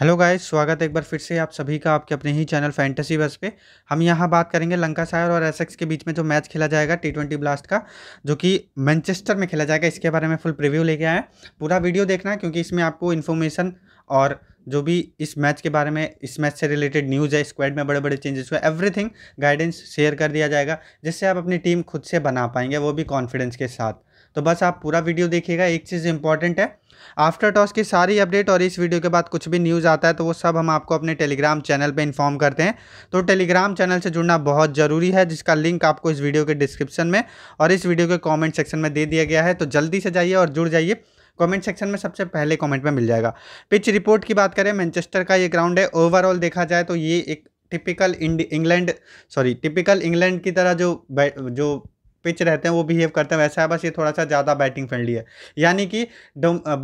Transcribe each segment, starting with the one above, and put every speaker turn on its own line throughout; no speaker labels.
hello guys स्वागत है एक बार फिर से आप सभी का आपके अपने ही चैनल फैंटेसी बस पे हम यहाँ बात करेंगे लंका शायर और एसेक्स के बीच में जो मैच खेला जाएगा टी ट्वेंटी ब्लास्ट का जो कि मैनचेस्टर में खेला जाएगा इसके बारे में फुल प्रीव्यू लेके आए पूरा वीडियो देखना क्योंकि इसमें आपको इन्फॉर्मेशन और जो भी इस मैच के बारे में इस मैच से रिलेटेड न्यूज़ है स्क्वाड में बड़े बड़े चेंजेस हुए एवरीथिंग गाइडेंस शेयर कर दिया जाएगा जिससे आप अपनी टीम खुद से बना पाएंगे वो भी कॉन्फिडेंस के साथ तो बस आप पूरा वीडियो देखिएगा एक चीज़ इंपॉर्टेंट है आफ्टर टॉस की सारी अपडेट और इस वीडियो के बाद कुछ भी न्यूज़ आता है तो वो सब हम आपको अपने टेलीग्राम चैनल पे इन्फॉर्म करते हैं तो टेलीग्राम चैनल से जुड़ना बहुत ज़रूरी है जिसका लिंक आपको इस वीडियो के डिस्क्रिप्शन में और इस वीडियो के कॉमेंट सेक्शन में दे दिया गया है तो जल्दी से जाइए और जुड़ जाइए कमेंट सेक्शन में सबसे पहले कमेंट में मिल जाएगा पिच रिपोर्ट की बात करें मैनचेस्टर का ये ग्राउंड है ओवरऑल देखा जाए तो ये एक typical England sorry typical England की तरह जो जो पिच रहते हैं वो बिहेव करते हैं वैसा है हाँ, बस ये थोड़ा सा ज़्यादा बैटिंग फ्रेंडली है यानी कि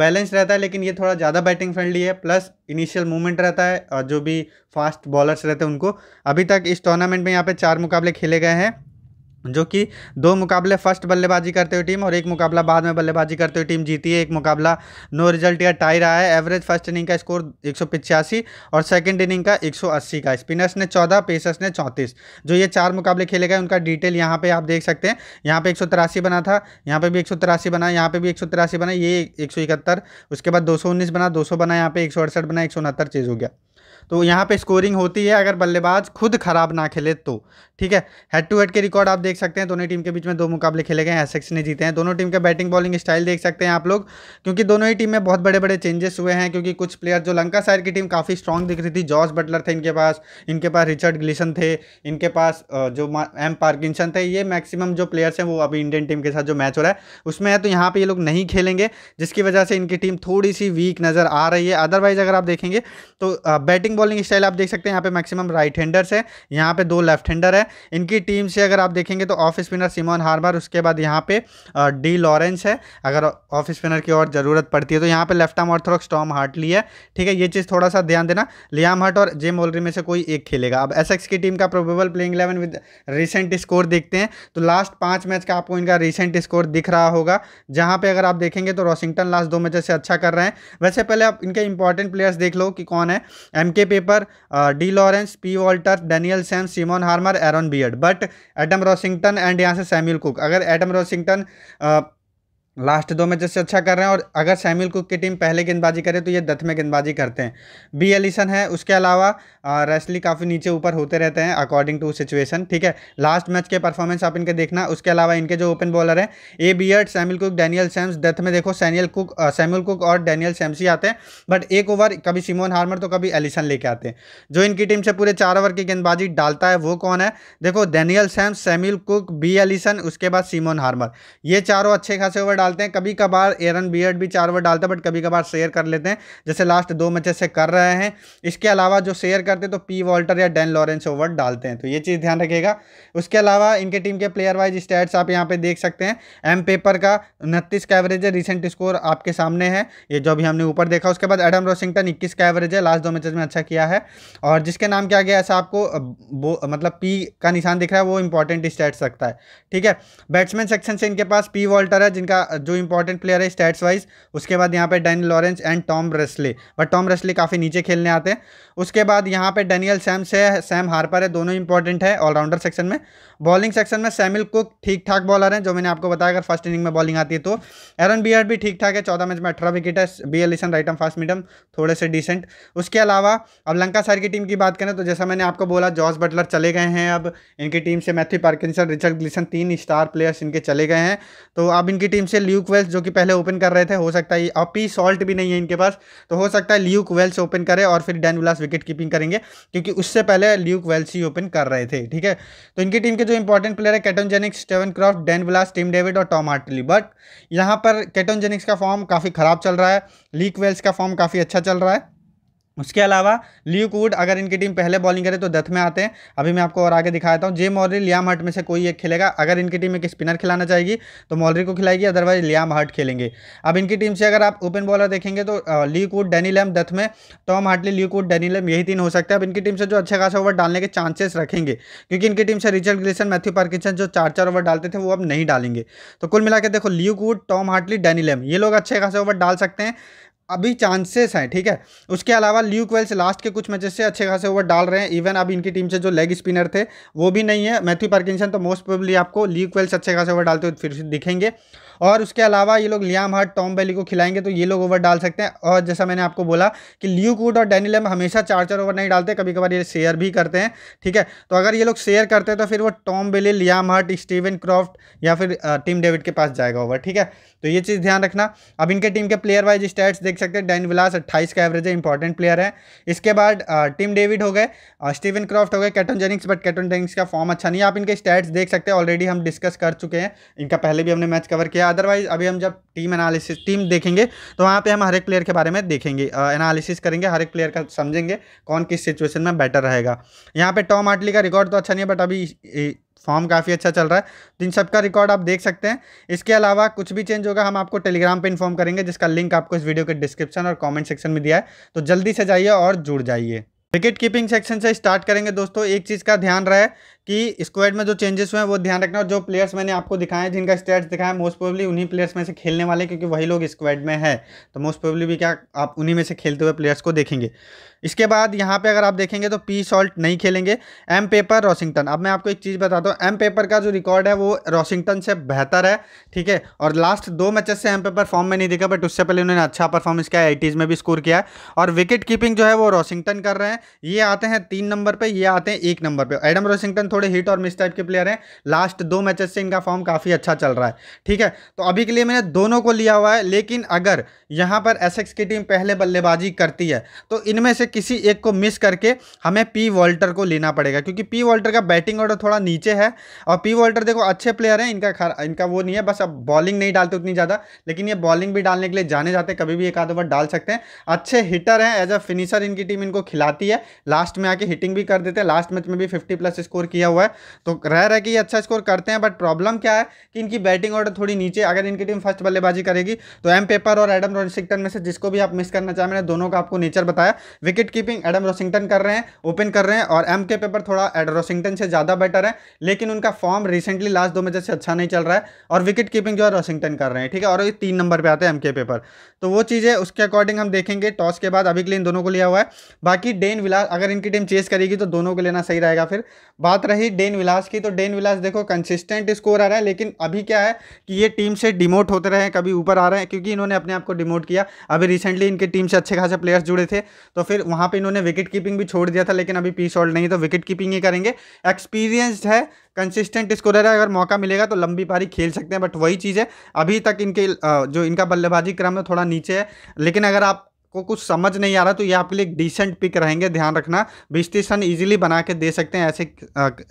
बैलेंस रहता है लेकिन ये थोड़ा ज़्यादा बैटिंग फ्रेंडली है प्लस इनिशियल मूवमेंट रहता है और जो भी फास्ट बॉलर्स रहते हैं उनको अभी तक इस टूर्नामेंट में यहाँ पे चार मुकाबले खेले गए हैं जो कि दो मुकाबले फर्स्ट बल्लेबाजी करते हुए टीम और एक मुकाबला बाद में बल्लेबाजी करते हुए टीम जीती है एक मुकाबला नो रिजल्ट या टाई रहा है एवरेज फर्स्ट इनिंग का स्कोर एक और सेकंड इनिंग का 180 का स्पिनर्स ने 14 पेसर्स ने 34 जो ये चार मुकाबले खेले गए उनका डिटेल यहाँ पे आप देख सकते हैं यहाँ पे एक बना था यहाँ पर भी एक बना यहाँ पर भी एक बना ये एक उसके बाद दो बना दो बना यहाँ पे एक बना एक चीज़ हो गया तो यहाँ पे स्कोरिंग होती है अगर बल्लेबाज खुद ख़राब ना खेले तो ठीक है हेड टू हेड के रिकॉर्ड आप देख सकते हैं दोनों टीम के बीच में दो मुकाबले खेले गए हैं एसेक्स ने जीते हैं दोनों टीम के बैटिंग बॉलिंग स्टाइल देख सकते हैं आप लोग क्योंकि दोनों ही टीम में बहुत बड़े बड़े चेंजेस हुए हैं क्योंकि कुछ प्लेयर जो लंका साइड की टीम काफ़ी स्ट्रॉन्ग दिख रही थी जॉर्ज बटलर थे इनके पास इनके पास रिचर्ड ग्लिसन थे इनके पास जो एम पार्किंसन थे ये मैक्सिमम जो प्लेयर्स हैं वो अभी इंडियन टीम के साथ जो मैच हो रहा है उसमें है तो यहाँ पर ये लोग नहीं खेलेंगे जिसकी वजह से इनकी टीम थोड़ी सी वीक नज़र आ रही है अदरवाइज़ अगर आप देखेंगे तो बैटिंग बॉलिंग स्टाइल आप देख सकते हैं यहाँ पे मैक्सिमम राइट हैंडर्स है यहाँ पे दो लेफ्ट हैंडर है इनकी टीम से अगर आप देखेंगे तो ऑफ स्पिनर सिमोन हार्बर उसके बाद यहाँ पे डी लॉरेंस है अगर ऑफ स्पिनर की और ज़रूरत पड़ती है तो यहाँ पे left arm orthodox Tom Hartley है ठीक है ये चीज़ थोड़ा सा ध्यान देना लियाम हट और जेम ओलरी में से कोई एक खेलेगा अब एस की टीम का probable playing eleven with recent score देखते हैं तो लास्ट पाँच मैच का आपको इनका रिसेंट स्कोर दिख रहा होगा जहाँ पर अगर आप देखेंगे तो वॉशिंगटन लास्ट दो मैच से अच्छा कर रहे हैं वैसे पहले आप इनके इंपॉर्टेंट प्लेयर्स देख लो कि कौन है एम के Pepper D Lawrence P Walter Daniel Sam Simon Harmer Aaron Beard but Adam Rossington and यहाँ से सैम्यूल कुक अगर एडम रॉसिंगटन लास्ट दो मैचेस से अच्छा कर रहे हैं और अगर सैम्यूल कुक की टीम पहले गेंदबाजी करे तो ये दथ में गेंदबाजी करते हैं बी एलिसन है उसके अलावा रेसली काफ़ी नीचे ऊपर होते रहते हैं अकॉर्डिंग टू सिचुएशन ठीक है लास्ट मैच के परफॉर्मेंस आप इनके देखना उसके अलावा इनके जो ओपन बॉलर हैं A Beard Samuel Cook Daniel Sams death में देखो सैनियल कुक सैम्यूल कुक और डैनियल सैम्स ही आते हैं बट एक ओवर कभी सिमोन हार्मर तो कभी एलिसन लेके आते हैं जो इनकी टीम से पूरे चार ओवर की गेंदबाजी डालता है वो कौन है देखो Daniel Sams Samuel Cook B Allison उसके बाद सिमोन हार्मर ये चारों अच्छे खासे ओवर डाल डालते हैं कभी कभार एरन बियड भी चार ओवर डालता है बट कभी कभार शेयर कर लेते हैं जैसे लास्ट दो मैचेस से कर रहे हैं इसके अलावा जो शेयर करते हैं तो पी वॉल्टर या डेन लॉरेंस ओवर डालते हैं तो ये चीज़ ध्यान रखिएगा उसके अलावा इनके टीम के प्लेयर वाइज स्टैट्स आप यहाँ पर देख सकते हैं एम पेपर का उनतीस का एवरेज है रिसेंट स्कोर आपके सामने है ये जो अभी हमने ऊपर देखा उसके बाद एडम रोसिंगटन इक्कीस का एवरेज है लास्ट दो मैचेज में अच्छा किया है और जिसके नाम क्या गया ऐसा आपको मतलब पी का निशान दिख रहा है वो इंपॉर्टेंट स्टैट्स रखता है ठीक है बैट्समैन सेक्शन से इनके पास पी वॉल्टर है जिनका जो इंपॉर्टेंट प्लेयर है स्टैट्स वाइज उसके बाद यहाँ पे Dan Lawrence and Tom रेस्ले but Tom रेस्ले काफ़ी नीचे खेलने आते हैं उसके बाद यहाँ पे डैनियल सैम्स है सैम हार्पर है दोनों इंपॉर्टेंट है ऑलराउंडर सेक्शन में बॉलिंग सेक्शन में सैमिल कुक ठीक ठाक बॉलर हैं जो मैंने आपको बताया अगर फर्स्ट इनिंग में बॉलिंग आती है तो एरन बियर भी ठीक ठाक है चौदह मैच में अठारह विकेट है B Allison right arm fast medium थोड़े से डिसेंट उसके अलावा अब लंका सर की टीम की बात करें तो जैसा मैंने आपको बोला जॉर्ज बटलर चले गए हैं अब इनकी टीम से मैथ्यू पार्किसन रिचर्ड ग्लिसन तीन स्टार प्लेयर्स इनके चले गए हैं तो अब इनकी टीम से ल्यूक वेल्स जो कि पहले ओपन कर रहे थे हो सकता है अपी सॉल्ट भी नहीं है इनके पास तो हो सकता है ल्यूक वेल्स ओपन करें और फिर डैन विलास विकेट कीपिंग करेंगे क्योंकि उससे पहले ल्यूक वेल्स ही ओपन कर रहे थे ठीक है तो इनकी टीम के जो इंपॉर्टेंट प्लेयर है Keaton Jennings Steven Croft Dane Vilas Tim David और टॉम हार्टली बट यहाँ पर कैटोनजेनिक्स का फॉर्म काफ़ी ख़राब चल रहा है लीक वेल्स का फॉर्म काफ़ी अच्छा चल रहा है उसके अलावा वुड अगर इनकी टीम पहले बॉलिंग करे तो दथ में आते हैं अभी मैं आपको और आगे दिखाता हूँ जे मॉलरी लियाम हट में से कोई एक खेलेगा अगर इनकी टीम एक स्पिनर खिलाना चाहेगी तो मॉलरी को खिलाएगी अदरवाइज लियाम हट खेलेंगे अब इनकी टीम से अगर आप ओपन बॉलर देखेंगे तो वुड डैनी लैम दथ में Tom Hartley Wood Danny Lamb यही तीन हो सकते हैं अब इनकी टीम से जो अच्छा खासा ओवर डालने के चांसेस रखेंगे क्योंकि इनकी टीम से रिचर्ड ग्लिसन मैथ्यू पार्किसन जो चार चार ओवर डालते थे वो अब नहीं डालेंगे तो कुल मिला देखो Wood Tom Hartley Danny Lamb ये लोग अच्छे खासे ओवर डाल सकते हैं अभी चांसेस हैं ठीक है उसके अलावा ल्यूक वेल्स लास्ट के कुछ मैचेस से अच्छे खासे ओवर डाल रहे हैं इवन अब इनकी टीम से जो लेग स्पिनर थे वो भी नहीं है मैथ्यू पार्किंसन तो मोस्ट प्रोबली आपको ल्यूक वेल्स अच्छे खासे ओवर डालते हुए फिर दिखेंगे और उसके अलावा ये लोग लियाम हार्ट टॉम बेली को खिलाएंगे तो ये लोग ओवर डाल सकते हैं और जैसा मैंने आपको बोला कि ल्यू कूड और डेनिलम हमेशा चार चार ओवर नहीं डालते कभी कभार ये शेयर भी करते हैं ठीक है तो अगर ये लोग शेयर करते हैं तो फिर वो Tom Bailey Liam Hurt Steven Croft या फिर टीम डेविड के पास जाएगा ओवर ठीक है तो ये चीज़ ध्यान रखना अब इनके टीम के प्लेयर वाइज स्टैट्स देख सकते हैं डैन विलास अट्ठाईस का एवरेज है इंपॉर्टेंट प्लेयर है इसके बाद टीम डेविड हो गए स्टीवन क्रॉफ्ट हो गए Keaton Jennings but Keaton Jennings का फॉर्म अच्छा नहीं है आप इनके स्टैट्स देख सकते हैं ऑलरेडी हम डिस्कस कर चुके हैं इनका पहले भी हमने मैच कवर किया अदरवाइज अभी हम जब टीम एनालिसिस टीम देखेंगे तो वहाँ पे हम हर एक प्लेयर के बारे में देखेंगे एनालिसिस करेंगे हर एक प्लेयर का समझेंगे कौन किस सिचुएशन में बेटर रहेगा यहाँ पे टॉम आटली का रिकॉर्ड तो अच्छा नहीं है बट अभी फॉर्म काफ़ी अच्छा चल रहा है तो इन सबका रिकॉर्ड आप देख सकते हैं इसके अलावा कुछ भी चेंज होगा हम आपको टेलीग्राम पे इन्फॉर्म करेंगे जिसका लिंक आपको इस वीडियो के डिस्क्रिप्शन और कमेंट सेक्शन में दिया है तो जल्दी से जाइए और जुड़ जाइए विकेट कीपिंग सेक्शन से स्टार्ट करेंगे दोस्तों एक चीज़ का ध्यान रहे कि स्क्वाड में जो चेंजेस हुए हैं वो ध्यान रखना और जो प्लेयर्स मैंने आपको दिखाए हैं जिनका स्टेट्स दिखाया है मोस्ट प्रोबली उन्हीं प्लेयर्स में से खेलने वाले क्योंकि वही लोग स्क्वाड में है तो मोस्ट प्रोबली भी क्या आप उन्हीं में से खेलते हुए प्लेयर्स को देखेंगे इसके बाद यहाँ पे अगर आप देखेंगे तो पी सॉल्ट नहीं खेलेंगे एम पेपर रॉसिंगटन अब मैं आपको एक चीज़ बताता हूँ एम पेपर का जो रिकॉर्ड है वो रॉसिंगटन से बेहतर है ठीक है और लास्ट दो मैचेस से एम पेपर फॉर्म में नहीं दिखा बट उससे पहले उन्होंने अच्छा परफॉर्मेंस किया एटीज़ में भी स्कोर किया है और विकेट कीपिंग जो है वो रॉसिंगटन कर रहे हैं ये आते हैं तीन नंबर पर ये आते हैं एक नंबर पर एडम रॉसिंगटन थोड़े हिट और मिस टाइप के प्लेयर हैं लास्ट दो मैचेस से इनका फॉर्म काफ़ी अच्छा चल रहा है ठीक है तो अभी के लिए मैंने दोनों को लिया हुआ है लेकिन अगर यहाँ पर एस की टीम पहले बल्लेबाजी करती है तो इनमें से किसी एक को मिस करके हमें पी वॉल्टर को लेना पड़ेगा क्योंकि पी वॉल्टर का बैटिंग ऑर्डर थोड़ा नीचे है और पी वॉल्टर देखो अच्छे प्लेयर हैं इनका इनका वो नहीं है बस अब बॉलिंग नहीं डालते उतनी ज़्यादा लेकिन ये बॉलिंग भी डालने के लिए जाने जाते कभी भी एक आधो बार डाल सकते हैं अच्छे हिटर हैं एज अ फिनिशर इनकी टीम इनको खिलाती है लास्ट में आके हिटिंग भी कर देते हैं लास्ट मैच में भी फिफ्टी प्लस स्कोर किया किया हुआ है तो रह रहे कि ये अच्छा स्कोर करते हैं बट प्रॉब्लम क्या है कि इनकी बैटिंग ऑर्डर थोड़ी नीचे अगर इनकी टीम फर्स्ट बल्लेबाजी करेगी तो एम पेपर और एडम रोसिंगटन में से जिसको भी आप मिस करना चाहें मैंने दोनों का आपको नेचर बताया विकेट कीपिंग एडम रोसिंगटन कर रहे हैं ओपन कर रहे हैं और एम के पेपर थोड़ा एड रोसिंगटन से ज़्यादा बेटर है लेकिन उनका फॉर्म रिसेंटली लास्ट दो मैचेस से अच्छा नहीं चल रहा है और विकेट कीपिंग जो है रोसिंगटन कर रहे हैं ठीक है और तीन नंबर पर आते हैं एम पेपर तो वो चीज़ें उसके अकॉर्डिंग हम देखेंगे टॉस के बाद अभी के लिए इन दोनों को लिया हुआ है बाकी डेन विलास अगर इनकी टीम चेस करेगी तो दोनों को लेना सही रहेगा फिर बात रही डेन विलास की तो डेन विलास देखो कंसिस्टेंट स्कोर आ रहा है लेकिन अभी क्या है कि ये टीम से डिमोट होते रहे हैं कभी ऊपर आ रहे हैं क्योंकि इन्होंने अपने आप को डिमोट किया अभी रिसेंटली इनके टीम से अच्छे खासे प्लेयर्स जुड़े थे तो फिर वहाँ पर इन्होंने विकेट कीपिंग भी छोड़ दिया था लेकिन अभी पीस ऑल्ड नहीं तो विकेट कीपिंग ही करेंगे एक्सपीरियंस है कंसिस्टेंट स्कोरर है अगर मौका मिलेगा तो लंबी पारी खेल सकते हैं बट वही चीज़ है अभी तक इनके जो इनका बल्लेबाजी क्रम है थोड़ा नीचे है लेकिन अगर आप को कुछ समझ नहीं आ रहा तो ये आपके लिए डिसेंट पिक रहेंगे ध्यान रखना बीस तीस रन ईजिली बना के दे सकते हैं ऐसे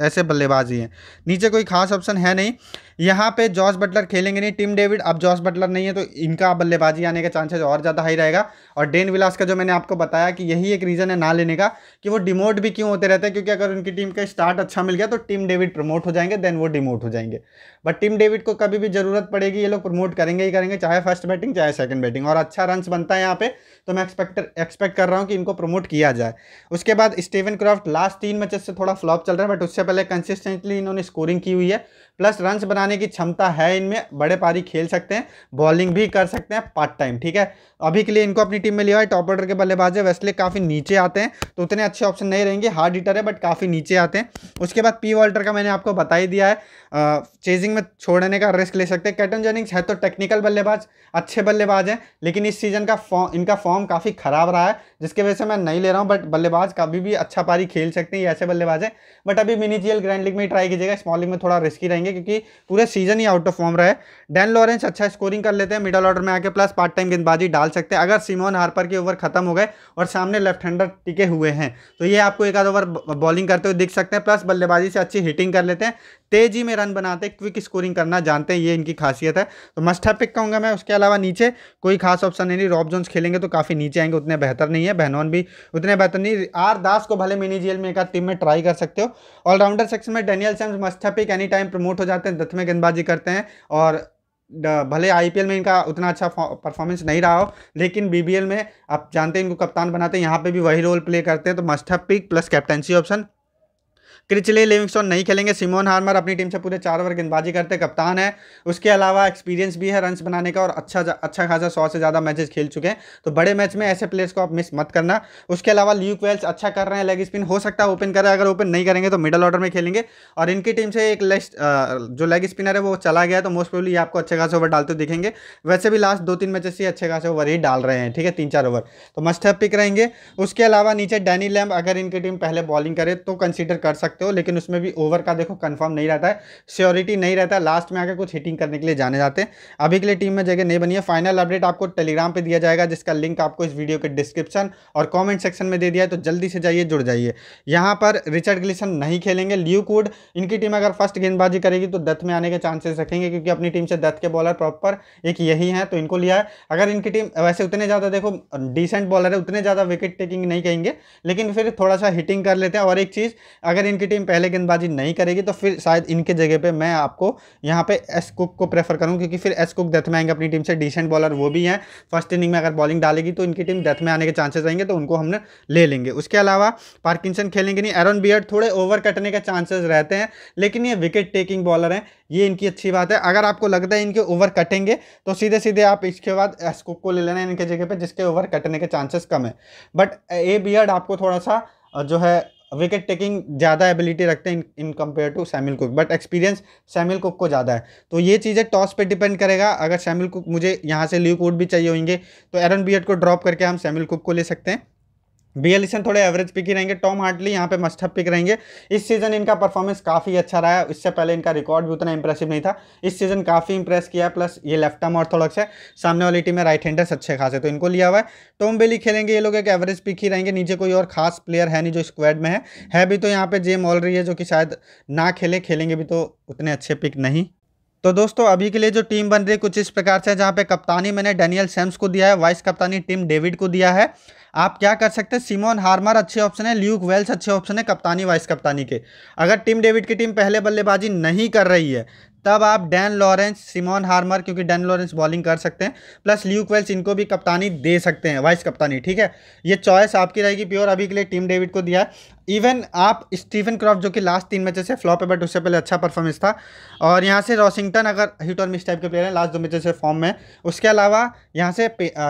ऐसे बल्लेबाजी हैं नीचे कोई खास ऑप्शन है नहीं यहाँ पे जॉस बटलर खेलेंगे नहीं टीम डेविड अब जॉस बटलर नहीं है तो इनका बल्लेबाजी आने का चांसेस और ज़्यादा हाई रहेगा और डेन विलास का जो मैंने आपको बताया कि यही एक रीज़न है ना लेने का कि वो डिमोट भी क्यों होते रहते हैं क्योंकि अगर उनकी टीम का स्टार्ट अच्छा मिल गया तो टीम डेविड प्रमोट हो जाएंगे देन वो डिमोट हो जाएंगे बट टीम डेविड को कभी भी ज़रूरत पड़ेगी ये लोग प्रमोट करेंगे ही करेंगे चाहे फर्स्ट बैटिंग चाहे सेकंड बैटिंग और अच्छा रन बनता है यहाँ पे तो मैं एक्सपेक्ट एक्सपेक्ट कर रहा हूँ कि इनको प्रमोट किया जाए उसके बाद स्टीवन क्रॉफ्ट लास्ट तीन मैचेस से थोड़ा फ्लॉप चल रहा है बट उससे पहले कंसिस्टेंटली इन्होंने स्कोरिंग की हुई है प्लस रन्स बनाने की क्षमता है इनमें बड़े पारी खेल सकते हैं बॉलिंग भी कर सकते हैं पार्ट टाइम ठीक है अभी के लिए इनको अपनी टीम में लिया है टॉप ऑर्डर के बल्लेबाज है वैसले काफ़ी नीचे आते हैं तो उतने अच्छे ऑप्शन नहीं रहेंगे हार्ड हिटर है बट काफ़ी नीचे आते हैं उसके बाद पी वॉल्टर का मैंने आपको बता ही दिया है चेजिंग में छोड़ने का रिस्क ले सकते हैं कैटन जेनिंग्स है तो टेक्निकल बल्लेबाज अच्छे बल्लेबाज हैं लेकिन इस सीजन का फॉर्म इनका फॉर्म फॉर्म काफ़ी ख़राब रहा है जिसके वजह से मैं नहीं ले रहा हूँ बट बल्लेबाज कभी भी अच्छा पारी खेल सकते हैं ऐसे बल्लेबाज है बट अभी मिनी जी ग्रैंड लीग में ट्राई कीजिएगा स्मॉल लीग में थोड़ा रिस्की रहेंगे क्योंकि पूरे सीजन ही आउट ऑफ फॉर्म रहे डैन लॉरेंस अच्छा स्कोरिंग कर लेते हैं मिडल ऑर्डर में आके प्लस पार्ट टाइम गेंदबाजी डाल सकते हैं अगर सिमोन हार्पर के ओवर खत्म हो गए और सामने लेफ्ट हैंडर टिके हुए हैं तो ये आपको एक आध ओवर बॉलिंग करते हुए दिख सकते हैं प्लस बल्लेबाजी से अच्छी हिटिंग कर लेते हैं तेजी में रन बनाते हैं क्विक स्कोरिंग करना जानते हैं ये इनकी खासियत है तो मस्ट है पिक कहूँगा मैं उसके अलावा नीचे कोई खास ऑप्शन नहीं रॉब जोन्स खेलेंगे तो काफ़ी नीचे आएंगे उतने बेहतर नहीं है बहनौन भी उतने बेहतर नहीं आर दास को भले मिनी जेल में एक टीम में ट्राई कर सकते हो ऑलराउंडर सेक्शन में डेनियल सैम्स मस्ट है पिक एनी टाइम प्रमोट हो जाते हैं दथ में गेंदबाजी करते हैं और भले आईपीएल में इनका उतना अच्छा परफॉर्मेंस नहीं रहा हो लेकिन बीबीएल में आप जानते हैं इनको कप्तान बनाते हैं यहाँ पे भी वही रोल प्ले करते हैं तो मस्ट है pick plus captaincy option Critchley Livingstone नहीं खेलेंगे सिमोन हार्मर अपनी टीम से पूरे चार ओवर गेंदबाजी करते कप्तान है उसके अलावा एक्सपीरियंस भी है रन बनाने का और अच्छा अच्छा खासा सौ से ज़्यादा मैचेस खेल चुके हैं तो बड़े मैच में ऐसे प्लेयर्स को आप मिस मत करना उसके अलावा ल्यूक वेल्स अच्छा कर रहे हैं लेग स्पिन हो सकता है ओपन करें अगर ओपन नहीं करेंगे तो मिडल ऑर्डर में खेलेंगे और इनकी टीम से एक लेस्ट जो लेग स्पिनर है वो चला गया तो मोस्ट प्रोबली आपको अच्छे खासे ओवर डालते दिखेंगे वैसे भी लास्ट दो तीन मैचेस से अच्छे खासे ओवर ही डाल रहे हैं ठीक है तीन चार ओवर तो मस्ट पिक रहेंगे उसके अलावा नीचे डैनी लैम्प अगर इनकी टीम पहले बॉलिंग करे तो कंसिडर कर सकते हो लेकिन उसमें भी ओवर का देखो कंफर्म नहीं रहता है श्योरिटी नहीं रहता है लास्ट में आकर कुछ हिटिंग करने के लिए जाने जाते हैं अभी के लिए टीम में जगह नहीं बनी है फाइनल अपडेट आपको टेलीग्राम पर दिया जाएगा जिसका लिंक आपको इस वीडियो के डिस्क्रिप्शन और कॉमेंट सेक्शन में दे दिया है तो जल्दी से जाइए जुड़ जाइए यहाँ पर रिचर्ड ग्लिसन नहीं खेलेंगे ल्यूकूड इनकी टीम अगर फर्स्ट गेंदबाजी करेगी तो दत्त में आने के चांसेस रखेंगे क्योंकि अपनी टीम से दत्त के बॉलर प्रॉपर एक यही है तो इनको लिया है अगर इनकी टीम वैसे उतने ज़्यादा देखो डिसेंट बॉलर है उतने ज़्यादा विकेट टेकिंग नहीं कहेंगे लेकिन फिर थोड़ा सा हिटिंग कर लेते हैं और एक चीज़ अगर इनकी टीम पहले गेंदबाजी नहीं करेगी तो फिर शायद इनके जगह पे मैं आपको यहाँ पे एस कुक को प्रेफर करूँ क्योंकि फिर एस कुक डेथ में आएंगे अपनी टीम से डिसेंट बॉलर वो भी हैं फर्स्ट इनिंग में अगर बॉलिंग डालेगी तो इनकी टीम डेथ में आने के चांसेस रहेंगे तो उनको हमने ले लेंगे उसके अलावा पार्किंसन खेलेंगे नहीं एरन बियर थोड़े ओवर कटने के चांसेस रहते हैं लेकिन ये विकेट टेकिंग बॉलर हैं ये इनकी अच्छी बात है अगर आपको लगता है इनके ओवर कटेंगे तो सीधे सीधे आप इसके बाद एस कुक को ले लेना इनके जगह पर जिसके ओवर कटने के चांसेस कम है बट ए बियर्ड आपको थोड़ा सा जो है विकेट टेकिंग ज़्यादा एबिलिटी रखते हैं in compare to Samuel Cook but experience Samuel Cook को ज़्यादा है तो ये चीज़ें टॉस पे डिपेंड करेगा अगर सैमिल कुक मुझे यहाँ से ल्यू कोड भी चाहिए होंगे तो एरन बियट को ड्रॉप करके हम सैमिल कुक को ले सकते हैं बी एलिसन थोड़े एवरेज पिक ही रहेंगे टॉम हार्टली यहाँ पे मस्टअप पिक रहेंगे इस सीज़न इनका परफॉर्मेंस काफ़ी अच्छा रहा है इससे पहले इनका रिकॉर्ड भी उतना इंप्रेसिव नहीं था इस सीज़न काफ़ी इंप्रेस किया है प्लस ये लेफ्ट आर्म और थोड़ा से सामने वाली टीम में राइट हैंडर्स अच्छे खासे तो इनको लिया हुआ है टॉम बेली खेलेंगे ये लोग एक एवरेज पिक ही रहेंगे नीचे कोई और खास प्लेयर है नहीं जो स्क्वाड में है है भी तो यहाँ पर जेम ऑल रही है जो कि शायद ना खेले खेलेंगे भी तो उतने अच्छे पिक नहीं तो दोस्तों अभी के लिए जो टीम बन रही है कुछ इस प्रकार से जहाँ पे कप्तानी मैंने डैनियल सेम्स को दिया है वाइस कप्तानी टीम डेविड को दिया है आप क्या कर सकते हैं सिमोन हार्मर अच्छे ऑप्शन है ल्यूक वेल्स अच्छे ऑप्शन है कप्तानी वाइस कप्तानी के अगर टीम डेविड की टीम पहले बल्लेबाजी नहीं कर रही है तब आप डैन लॉरेंस सिमोन हार्मर क्योंकि डैन लॉरेंस बॉलिंग कर सकते हैं प्लस ल्यूक वेल्स इनको भी कप्तानी दे सकते हैं वाइस कप्तानी ठीक है ये चॉइस आपकी रहेगी प्योर अभी के लिए टीम डेविड को दिया है इवन आप स्टीफन क्रॉफ जो कि लास्ट तीन मैचेस से फ्लॉप है बट उससे पहले अच्छा परफॉर्मेंस था और यहाँ से रॉसिंगटन अगर हिट और मिस टाइप के प्लेयर हैं लास्ट दो मैचेस से फॉर्म में उसके अलावा यहाँ से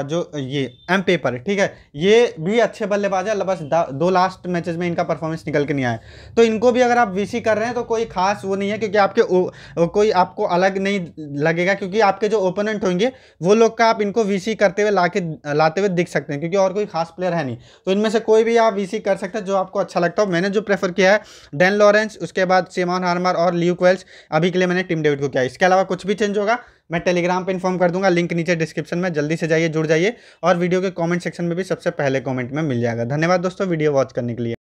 जो ये एम पेपर ठीक है ये भी अच्छे बल्लेबाज है बस दो लास्ट मैचेज में इनका परफॉर्मेंस निकल के नहीं आया तो इनको भी अगर आप वी कर रहे हैं तो कोई खास वो नहीं है क्योंकि आपके कोई आपको अलग नहीं लगेगा क्योंकि आपके जो ओपोनेंट होंगे वो लोग का आप इनको वी करते हुए ला लाते हुए दिख सकते हैं क्योंकि और कोई खास प्लेयर है नहीं तो इनमें से कोई भी आप वी कर सकते हैं जो आपको अच्छा सकता हूँ मैंने जो प्रेफर किया है डेन लॉरेंस उसके बाद सीमान हारमर और ल्यूक अभी के लिए मैंने टीम डेविड को किया इसके अलावा कुछ भी चेंज होगा मैं टेलीग्राम पे इन्फॉर्म कर दूंगा लिंक नीचे डिस्क्रिप्शन में जल्दी से जाइए जुड़ जाइए और वीडियो के कमेंट सेक्शन में भी सबसे पहले कमेंट में मिल जाएगा धन्यवाद दोस्तों वीडियो वॉच करने के लिए